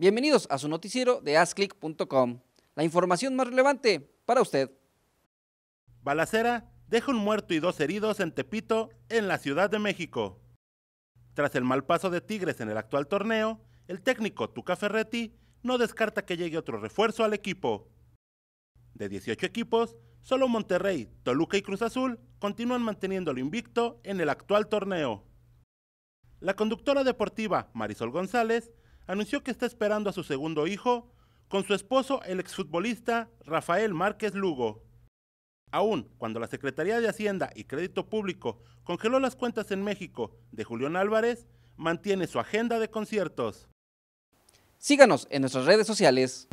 Bienvenidos a su noticiero de asclick.com La información más relevante para usted. Balacera deja un muerto y dos heridos en Tepito, en la Ciudad de México. Tras el mal paso de Tigres en el actual torneo, el técnico Tuca Ferretti no descarta que llegue otro refuerzo al equipo. De 18 equipos, solo Monterrey, Toluca y Cruz Azul continúan manteniendo lo invicto en el actual torneo. La conductora deportiva Marisol González anunció que está esperando a su segundo hijo con su esposo, el exfutbolista Rafael Márquez Lugo. Aún cuando la Secretaría de Hacienda y Crédito Público congeló las cuentas en México de Julián Álvarez, mantiene su agenda de conciertos. Síganos en nuestras redes sociales.